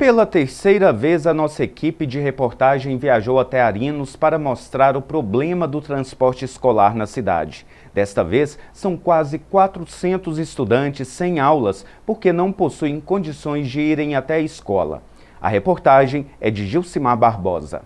Pela terceira vez, a nossa equipe de reportagem viajou até Arinos para mostrar o problema do transporte escolar na cidade. Desta vez, são quase 400 estudantes sem aulas porque não possuem condições de irem até a escola. A reportagem é de Gilcimar Barbosa.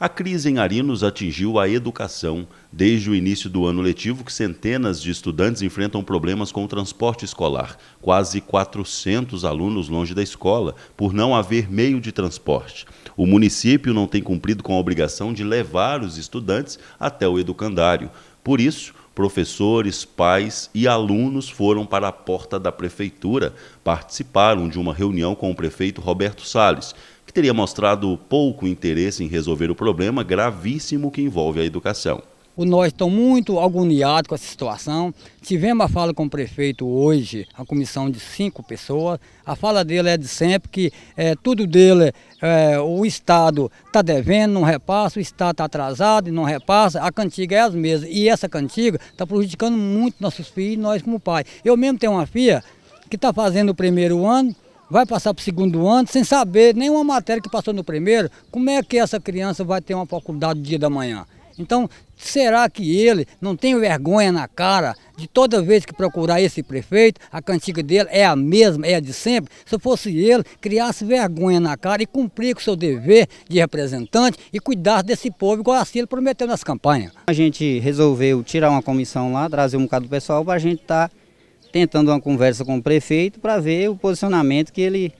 A crise em Arinos atingiu a educação. Desde o início do ano letivo, que centenas de estudantes enfrentam problemas com o transporte escolar. Quase 400 alunos longe da escola, por não haver meio de transporte. O município não tem cumprido com a obrigação de levar os estudantes até o educandário. Por isso, professores, pais e alunos foram para a porta da prefeitura, participaram de uma reunião com o prefeito Roberto Salles que teria mostrado pouco interesse em resolver o problema gravíssimo que envolve a educação. O nós estamos muito agoniados com essa situação. Tivemos a fala com o prefeito hoje, a comissão de cinco pessoas. A fala dele é de sempre que é, tudo dele, é, o Estado está devendo, não repassa, o Estado está atrasado e não repassa. A cantiga é as mesmas. E essa cantiga está prejudicando muito nossos filhos e nós como pai. Eu mesmo tenho uma filha que está fazendo o primeiro ano, vai passar para o segundo ano sem saber nenhuma matéria que passou no primeiro, como é que essa criança vai ter uma faculdade no dia da manhã? Então, será que ele não tem vergonha na cara de toda vez que procurar esse prefeito, a cantiga dele é a mesma, é a de sempre? Se fosse ele, criasse vergonha na cara e cumprir com o seu dever de representante e cuidar desse povo, igual assim ele prometeu nas campanhas. A gente resolveu tirar uma comissão lá, trazer um bocado do pessoal para a gente estar. Tá tentando uma conversa com o prefeito para ver o posicionamento que ele,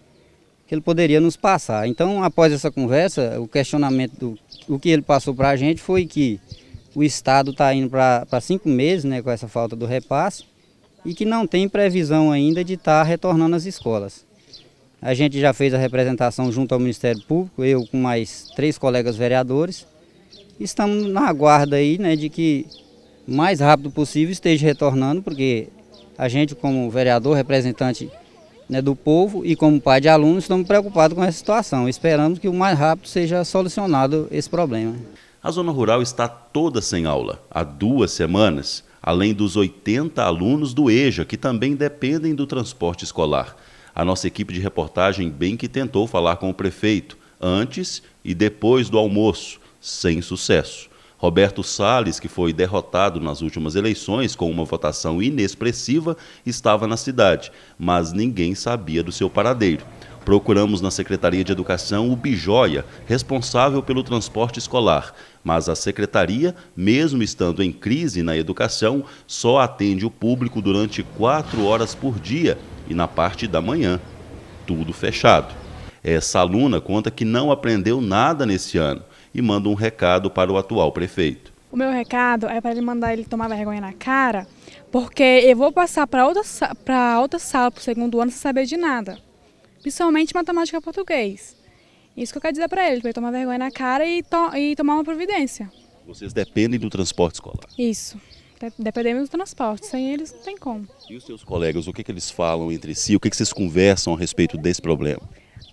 que ele poderia nos passar. Então, após essa conversa, o questionamento do o que ele passou para a gente foi que o Estado está indo para cinco meses né, com essa falta do repasse e que não tem previsão ainda de estar tá retornando às escolas. A gente já fez a representação junto ao Ministério Público, eu com mais três colegas vereadores. Estamos na guarda aí né, de que mais rápido possível esteja retornando, porque a gente como vereador, representante né, do povo e como pai de alunos, estamos preocupados com essa situação. Esperamos que o mais rápido seja solucionado esse problema. A zona rural está toda sem aula, há duas semanas, além dos 80 alunos do EJA, que também dependem do transporte escolar. A nossa equipe de reportagem bem que tentou falar com o prefeito antes e depois do almoço, sem sucesso. Roberto Salles, que foi derrotado nas últimas eleições com uma votação inexpressiva, estava na cidade, mas ninguém sabia do seu paradeiro. Procuramos na Secretaria de Educação o Bijoia, responsável pelo transporte escolar, mas a secretaria, mesmo estando em crise na educação, só atende o público durante quatro horas por dia e na parte da manhã. Tudo fechado. Essa aluna conta que não aprendeu nada nesse ano e manda um recado para o atual prefeito. O meu recado é para ele mandar ele tomar vergonha na cara, porque eu vou passar para outra, para outra sala para o segundo ano sem saber de nada, principalmente matemática e português. Isso que eu quero dizer para ele, para ele tomar vergonha na cara e, to e tomar uma providência. Vocês dependem do transporte escolar? Isso dependemos do transporte, sem eles não tem como. E os seus colegas, o que, que eles falam entre si, o que, que vocês conversam a respeito desse problema?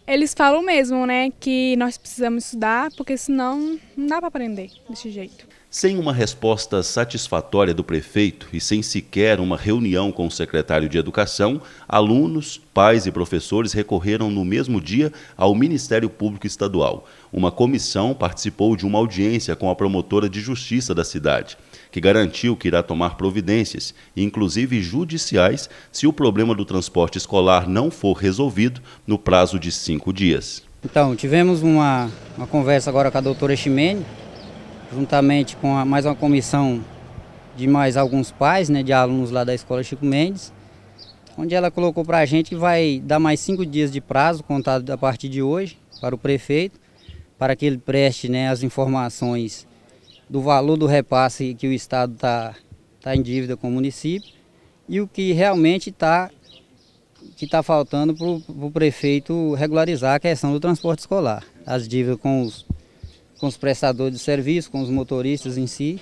Eles falam mesmo, né, que nós precisamos estudar, porque senão não dá para aprender desse jeito. Sem uma resposta satisfatória do prefeito e sem sequer uma reunião com o secretário de Educação, alunos, pais e professores recorreram no mesmo dia ao Ministério Público Estadual. Uma comissão participou de uma audiência com a promotora de justiça da cidade que garantiu que irá tomar providências, inclusive judiciais, se o problema do transporte escolar não for resolvido no prazo de cinco dias. Então, tivemos uma, uma conversa agora com a doutora Chimene, juntamente com a, mais uma comissão de mais alguns pais, né, de alunos lá da escola Chico Mendes, onde ela colocou para a gente que vai dar mais cinco dias de prazo, contado a partir de hoje, para o prefeito, para que ele preste né, as informações do valor do repasse que o Estado está tá em dívida com o município e o que realmente está que está faltando para o prefeito regularizar a questão do transporte escolar. As dívidas com os, com os prestadores de serviço, com os motoristas em si.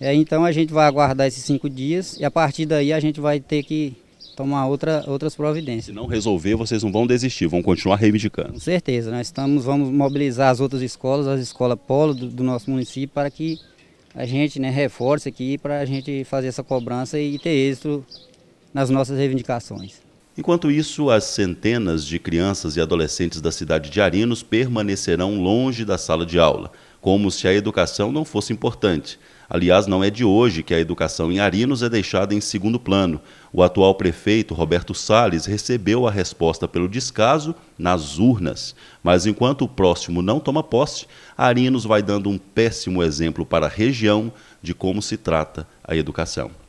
É, então a gente vai aguardar esses cinco dias e a partir daí a gente vai ter que tomar outra, outras providências. Se não resolver, vocês não vão desistir, vão continuar reivindicando. Com certeza, nós estamos, vamos mobilizar as outras escolas, as escolas polo do, do nosso município, para que a gente né, reforce aqui, para a gente fazer essa cobrança e ter êxito nas nossas reivindicações. Enquanto isso, as centenas de crianças e adolescentes da cidade de Arinos permanecerão longe da sala de aula, como se a educação não fosse importante. Aliás, não é de hoje que a educação em Arinos é deixada em segundo plano. O atual prefeito, Roberto Salles, recebeu a resposta pelo descaso nas urnas. Mas enquanto o próximo não toma posse, Arinos vai dando um péssimo exemplo para a região de como se trata a educação.